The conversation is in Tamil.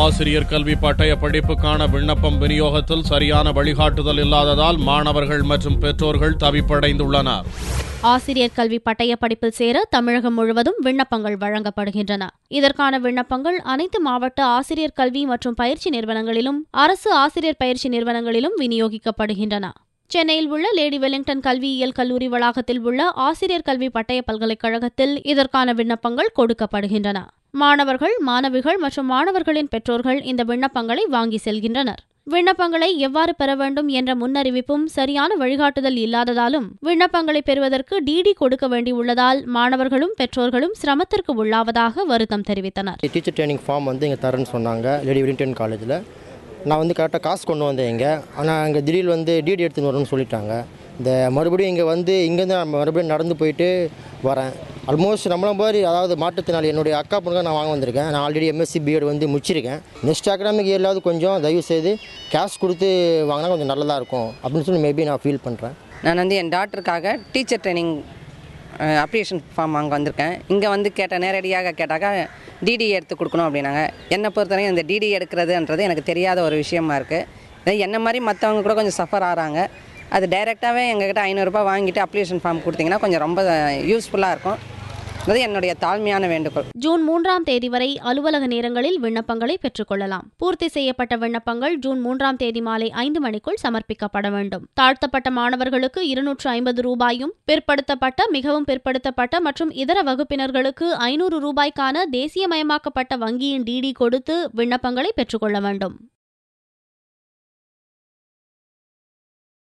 ஆசிரியர் கல்வி பட்டய படிப்புக்கான விண்ணப்பம் விநியோகத்தில் சரியான வழிகாட்டுதல் இல்லாததால் மாணவர்கள் மற்றும் பெற்றோர்கள் தவிப்படைந்துள்ளனர் ஆசிரியர் கல்வி பட்டய படிப்பில் சேர தமிழகம் முழுவதும் விண்ணப்பங்கள் வழங்கப்படுகின்றன இதற்கான விண்ணப்பங்கள் அனைத்து மாவட்ட ஆசிரியர் கல்வி மற்றும் பயிற்சி நிறுவனங்களிலும் அரசு ஆசிரியர் பயிற்சி நிறுவனங்களிலும் விநியோகிக்கப்படுகின்றன சென்னையில் உள்ள லேடி வெலிங்டன் கல்வியியல் கல்லூரி வளாகத்தில் உள்ள ஆசிரியர் கல்வி பட்டய பல்கலைக்கழகத்தில் இதற்கான விண்ணப்பங்கள் கொடுக்கப்படுகின்றன மாணவர்கள் மாணவிகள் மற்றும் மாணவர்களின் பெற்றோர்கள் இந்த விண்ணப்பங்களை வாங்கி செல்கின்றனர் விண்ணப்பங்களை எவ்வாறு பெற வேண்டும் என்ற முன்னறிவிப்பும் சரியான வழிகாட்டுதல் இல்லாததாலும் விண்ணப்பங்களை பெறுவதற்கு டிடி கொடுக்க வேண்டியுள்ளதால் மாணவர்களும் பெற்றோர்களும் சிரமத்திற்கு உள்ளாவதாக வருத்தம் தெரிவித்தனர் டீச்சர் ட்ரைனிங் ஃபார்ம் வந்து இங்கே தரேன்னு சொன்னாங்க லேடி வில்லிங்டன் காலேஜில் நான் வந்து கரெக்டாக காசு கொண்டு வந்தேன் இங்கே ஆனால் அங்கே திடீர் வந்து டிடி எடுத்துன்னு வரணும்னு சொல்லிட்டாங்க இந்த மறுபடியும் இங்கே வந்து இங்கேருந்து மறுபடியும் நடந்து போயிட்டு வரேன் ஆல்மோஸ்ட் நம்மள மாதிரி அதாவது மாற்றுத்திறனாளி என்னுடைய அக்கா பொண்ணு நான் வாங்க வந்திருக்கேன் நான் ஆல்ரெடி எம்எஸ்சி பிஎட் வந்து முடிச்சிருக்கேன் நெக்ஸ்ட் அகாடமிக் இயர்லாவது கொஞ்சம் தயவு செய்து கேஷ் கொடுத்து வாங்கினா கொஞ்சம் நல்லதாக இருக்கும் அப்படின்னு சொல்லி மேபி நான் ஃபீல் பண்ணுறேன் நான் வந்து என் டாக்டருக்காக டீச்சர் ட்ரைனிங் அப்ளிகேஷன் ஃபார்ம் வாங்க வந்திருக்கேன் இங்கே வந்து கேட்ட நேரடியாக கேட்டாக்கா டிடி எடுத்து கொடுக்கணும் அப்படின்னாங்க என்னை பொறுத்தவரைக்கும் இந்த டிடி எடுக்கிறதுன்றது எனக்கு தெரியாத ஒரு விஷயமா இருக்குது என்ன மாதிரி மற்றவங்க கூட கொஞ்சம் சஃபர் ஆகிறாங்க அது டைரெக்டாகவே எங்ககிட்ட ஐநூறுரூபா வாங்கிட்டு அப்ளிகேஷன் ஃபார்ம் கொடுத்தீங்கன்னா கொஞ்சம் ரொம்ப யூஸ்ஃபுல்லாக இருக்கும் என்னுடைய தாழ்மையான வேண்டுகோள் ஜூன் மூன்றாம் தேதி வரை அலுவலக நேரங்களில் விண்ணப்பங்களை பெற்றுக்கொள்ளலாம் பூர்த்தி செய்யப்பட்ட விண்ணப்பங்கள் ஜூன் மூன்றாம் தேதி மாலை ஐந்து மணிக்குள் சமர்ப்பிக்கப்பட வேண்டும் தாழ்த்தப்பட்ட மாணவர்களுக்கு இருநூற்று ஐம்பது ரூபாயும் பிற்படுத்தப்பட்ட மிகவும் பிற்படுத்தப்பட்ட மற்றும் இதர வகுப்பினர்களுக்கு ஐநூறு ரூபாய்க்கான தேசியமயமாக்கப்பட்ட வங்கியின் டிடி கொடுத்து விண்ணப்பங்களை பெற்றுக்கொள்ள வேண்டும்